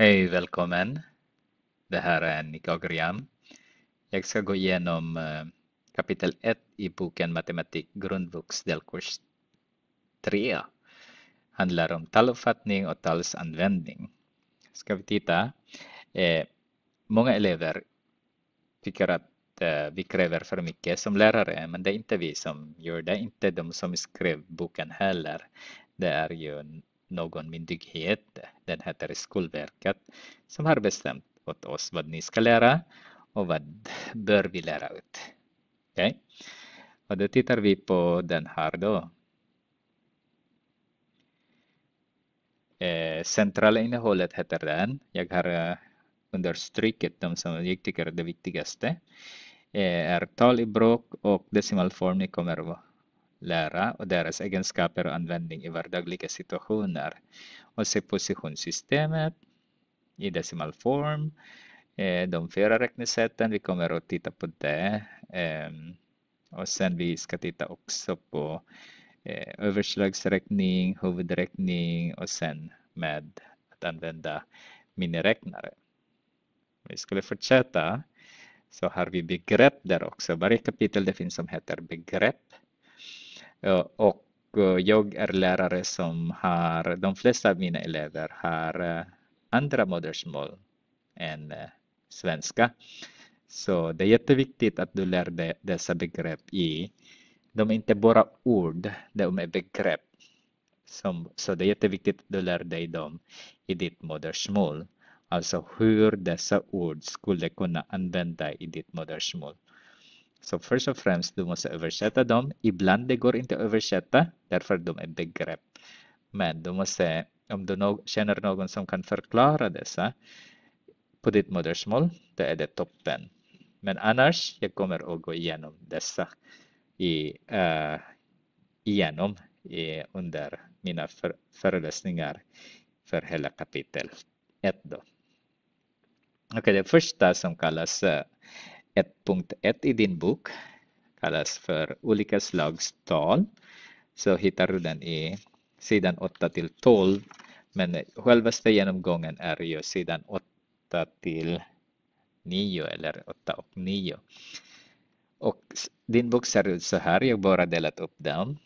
Hej, välkommen. Det här är Nico Grian. Jag ska gå igenom eh, kapitel 1 i boken Matematik grundvux delkurs 3. Handlar om taluppfattning och talsanvändning. Ska vi titta. Eh, många elever tycker att eh, vi kräver för mycket som lärare, men det är inte vi som gör det, inte de som skrev boken heller. Det är ju någon myndighet, den heter Skolverket, som har bestämt åt oss vad ni ska lära och vad bör vi lära ut. Okay? Och då tittar vi på den här då. Eh, centrala innehållet heter den. Jag har eh, understrykit de som jag tycker är det viktigaste. Eh, är tal i bråk och decimalform ni kommer lära och deras egenskaper och användning i vardagliga situationer och se positionssystemet i decimal form. De fyra räknesätten, vi kommer att titta på det. Och sen vi ska titta också på e, överslagsräkning, huvudräkning och sen med att använda miniräknare. Vi skulle fortsätta så har vi begrepp där också. Varje kapitel det finns som heter begrepp. Eh, och eh, jag är lärare som har, de flesta av mina elever har eh, andra modersmål än svenska. Så det är jätteviktigt att du lär dig dessa begrepp i, de är inte bara ord, de är begrepp. Som, så det är jätteviktigt att du lär dig dem i ditt modersmål. Alltså hur dessa ord skulle kunna använda i ditt modersmål. Så först och främst, du måste översätta dem. Ibland det går inte att översätta, därför de är begrepp. Men du måste, om du känner någon som kan förklara dessa på ditt modersmål, då är det toppen. Men annars, jag kommer att gå igenom dessa i, uh, igenom i, under mina för, föreläsningar för hela kapitel 1. Okej, okay, det första som kallas uh, 1.1 i din bok kallas för olika slags tal. Så hittar du den i sidan 8 till 12. Men självaste genomgången är ju sidan 8 till 9 eller 8 och 9. Och din bok ser ut så här, jag bara delat upp den.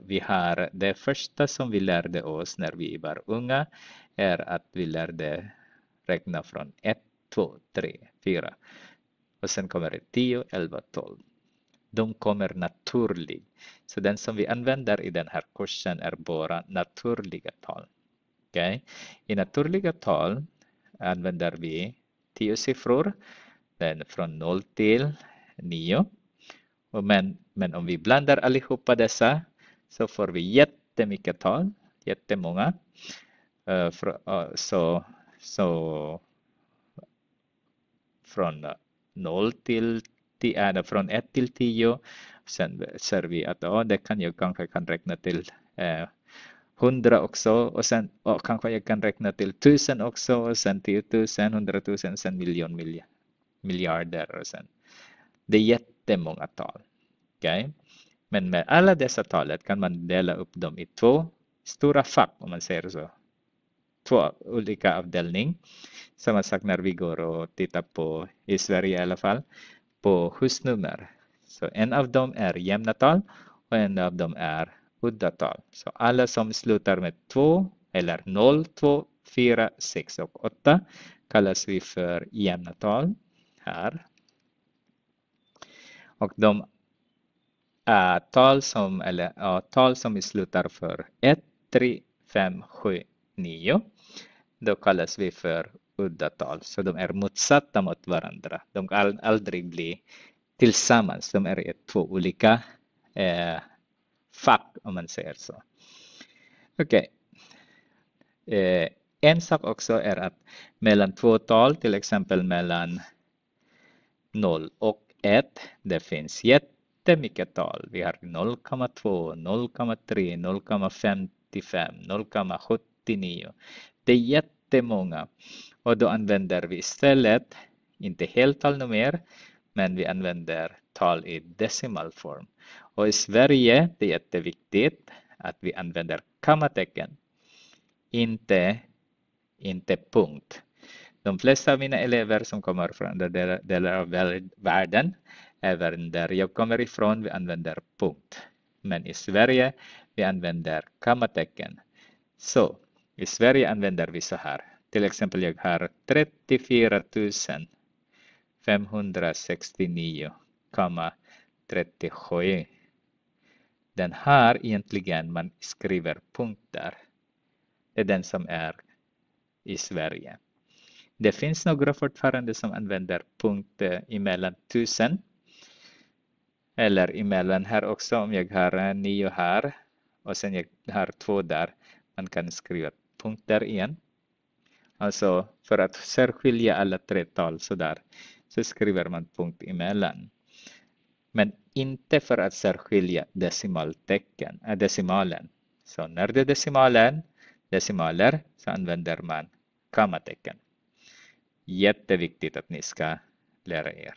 Vi har det första som vi lärde oss när vi var unga är att vi lärde räkna från 1, 2, 3, 4. Och sen kommer det 10, 11, 12. De kommer naturligt. Så den som vi använder i den här kursen är bara naturliga tal. Okay? I naturliga tal använder vi 10 siffror den från 0 till 9. men, men om vi blandar allihopa dessa så får vi jättemycket tal, jättemånga. Uh, fr, uh, så, så so, från 0 till äh, från 1 till 10. Sen ser vi att oh, det kan jag kanske kan räkna till eh, äh, 100 också och sen oh, kanske jag kan räkna till 1000 också och sen 10 000, 100 000, sen miljon, milj miljarder och sen. Det är jättemånga tal. Okay? Men med alla dessa talet kan man dela upp dem i två stora fack om man säger så två olika avdelning. Samma sak när vi går och tittar på, i Sverige i alla fall, på husnummer. Så en av dem är jämna tal och en av dem är udda tal. Så alla som slutar med 2 eller 0, 2, 4, 6 och 8 kallas vi för jämna tal här. Och de uh, tal, som, eller, uh, tal som slutar för 1, 3, 5, 7 9. Då kallas vi för udda tal, så de är motsatta mot varandra. De kan aldrig bli tillsammans, de är två olika eh, fack om man säger så. Okej. Okay. Eh, en sak också är att mellan två tal, till exempel mellan 0 och 1, det finns jättemycket tal. Vi har 0,2, 0,3, 0,55, 0,70 79. Det är jättemånga. Och då använder vi istället, inte heltal heltalnummer, men vi använder tal i decimalform. Och i Sverige, det är jätteviktigt att vi använder kammatecken, inte, inte punkt. De flesta av mina elever som kommer från andra delar av världen, även där jag kommer ifrån, vi använder punkt. Men i Sverige, vi använder kammatecken. Så i Sverige använder vi så här. Till exempel jag har 34 569,37. Den här egentligen man skriver punkter. Det är den som är i Sverige. Det finns några fortfarande som använder punkt emellan tusen. Eller emellan här också om jag har nio här och sen jag har två där. Man kan skriva punkter igen. Alltså för att särskilja alla tre tal sådär så skriver man punkt emellan. Men inte för att särskilja decimaltecken, äh, decimalen. Så när det är decimalen, decimaler så använder man kammatecken. Jätteviktigt att ni ska lära er.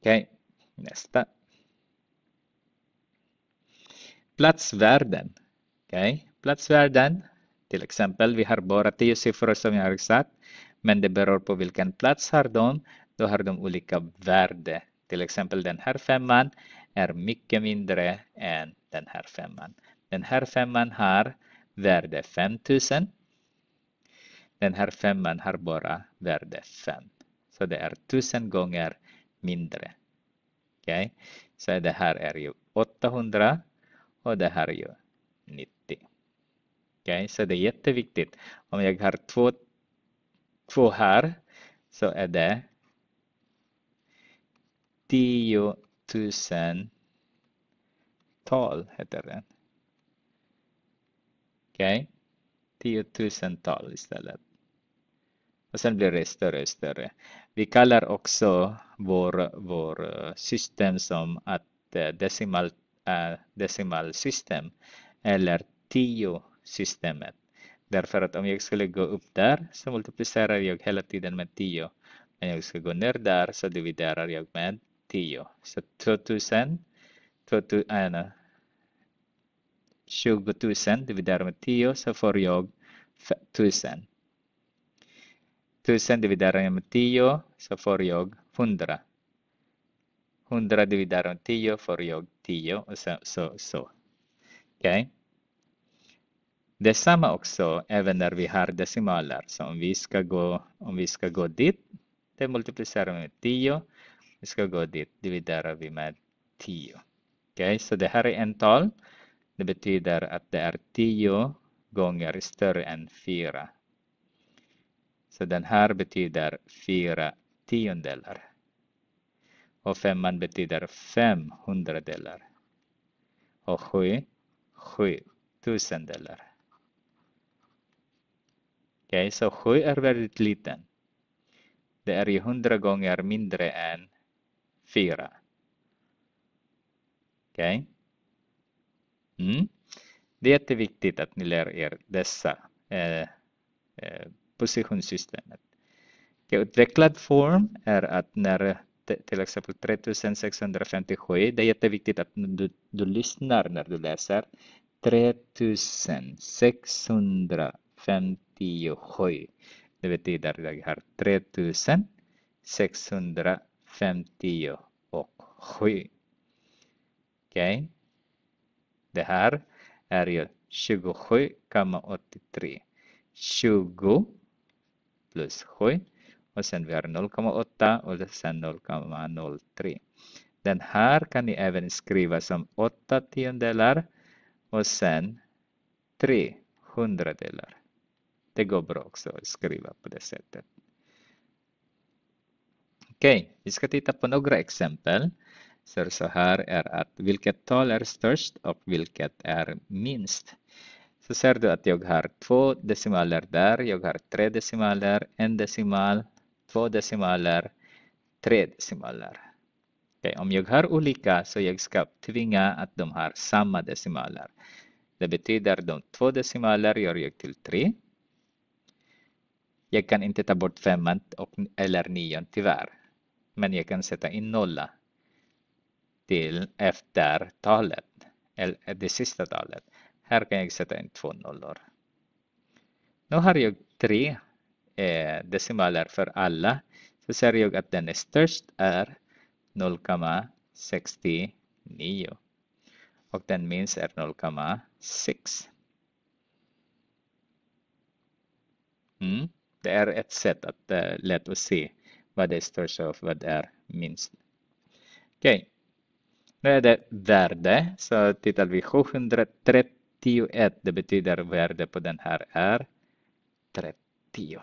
Okej, okay, nästa. Platsvärden. okay platsvärden. Till exempel, vi har bara tio siffror som jag har satt, men det beror på vilken plats har de. Då har de olika värde. Till exempel den här femman är mycket mindre än den här femman. Den här femman har värde 5000. Den här femman har bara värde 5. Så det är 1000 gånger mindre. okay? så det här är ju 800 och det här är ju 90. Okay? Så det är jätteviktigt. Om jag har två, två här så är det 10 000 tal heter den. okay? 10 000 tal istället. Och sen blir det större och större. Vi kallar också vår, vår eh, system som att eh, decimal, äh, eh, decimalsystem eller 10 systemet. Därför att om jag skulle gå upp där så multiplicerar jag hela tiden med 10. Men jag ska gå ner där så dividerar jag med 10. Så 2000, 2000 äh, no, 20 000 dividerar med 10 så får jag 1000. 1000 dividerar jag med 10 så får jag 100. 100 dividerar med 10 får jag 10 och så. så, så. Okej. Okay. Detsamma också även när vi har decimaler. Så om vi ska gå, om vi ska gå dit, det multiplicerar vi med 10. Vi ska gå dit, dividerar vi med 10. okay? så det här är en tal. Det betyder att det är 10 gånger större än 4. Så den här betyder 4 tiondelar. Och femman betyder 5 hundradelar. Och sju, 7 tusendelar. Okej, okay, så 7 är väldigt liten. Det är ju 100 gånger mindre än 4. Okej? Okay. Mm. Det är jätteviktigt att ni lär er dessa eh, eh, positionssystemet. Okay, utvecklad form är att när till exempel 3657, det är jätteviktigt att du, du lyssnar när du läser. 3657 57. Det betyder att jag har 3650 och 7. Okej. Det här är ju 27,83. 20 plus 7 och sen vi har 0,8 och sen 0,03. Den här kan ni även skriva som 8 tiondelar och sen 3 hundradelar. Det går bra också att skriva på det sättet. Okej, okay, vi ska titta på några exempel. Så, så här är att vilket tal är störst och vilket är minst. Så ser du att jag har två decimaler där, jag har tre decimaler, en decimal, två decimaler, tre decimaler. Okay, om jag har olika så jag ska tvinga att de har samma decimaler. Det betyder de två decimaler gör jag till tre jag kan inte ta bort femman och, eller nion tyvärr. Men jag kan sätta in nolla till efter talet, eller eh, det sista talet. Här kan jag sätta in två nollor. Nu har jag tre eh, decimaler för alla. Så ser jag att den största är 0,69 och den minst är 0,6. Mm. Det är ett sätt att uh, lätt att se vad är störst och vad det är minst. Okej, okay. nu är det värde. Så tittar vi 731, det betyder värde på den här är 30.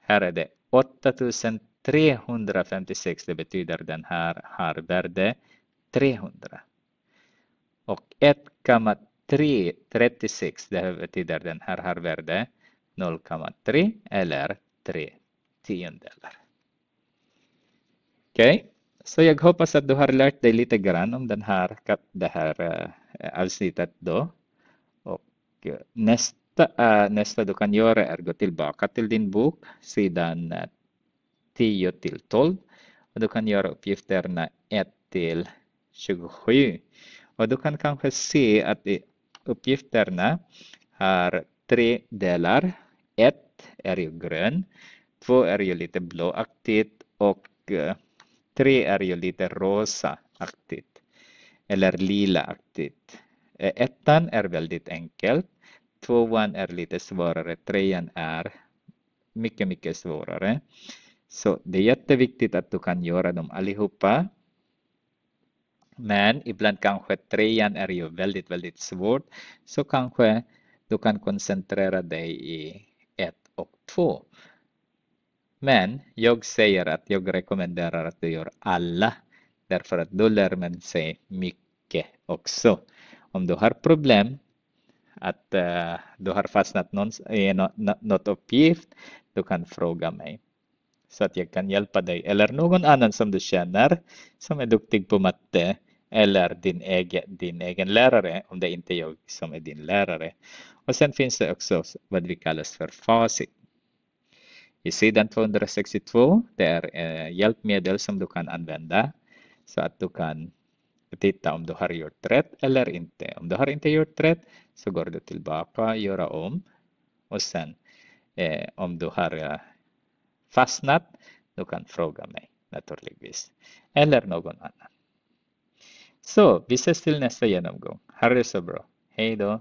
Här är det 8356, det betyder den här har värde 300. Och 1,336, det betyder den här har värde 0,3 eller 3 tiondelar. Okej, okay. så jag hoppas att du har lärt dig lite grann om den här, det här eh, avsnittet då. Och eh, nästa, eh, nästa du kan göra är att gå tillbaka till din bok, sidan 10 till 12. Och du kan göra uppgifterna 1 till 27. Och du kan kanske se att uppgifterna har tre delar ett är ju grön, två är ju lite blåaktigt och tre är ju lite rosaaktigt eller lilaaktigt. Eh, Ettan är väldigt enkelt, tvåan är lite svårare, trean är mycket, mycket svårare. Så det är jätteviktigt att du kan göra dem allihopa. Men ibland kanske trean är ju väldigt, väldigt svårt, så kanske du kan koncentrera dig i och 2. Men jag säger att jag rekommenderar att du gör alla därför att då lär man sig mycket också. Om du har problem att uh, du har fastnat i något uppgift, du kan fråga mig så att jag kan hjälpa dig eller någon annan som du känner som är duktig på matte eller din egen, din egen lärare om det inte är jag som är din lärare. Och sen finns det också vad vi kallar för facit. I sidan 262, det är eh, hjälpmedel som du kan använda så att du kan titta om du har gjort rätt eller inte. Om du har inte gjort rätt så går du tillbaka, och gör om och sen eh, om du har eh, fastnat, du kan fråga mig naturligtvis eller någon annan. So, bize stil nesne genomgång. Här är så bro. Hey, då!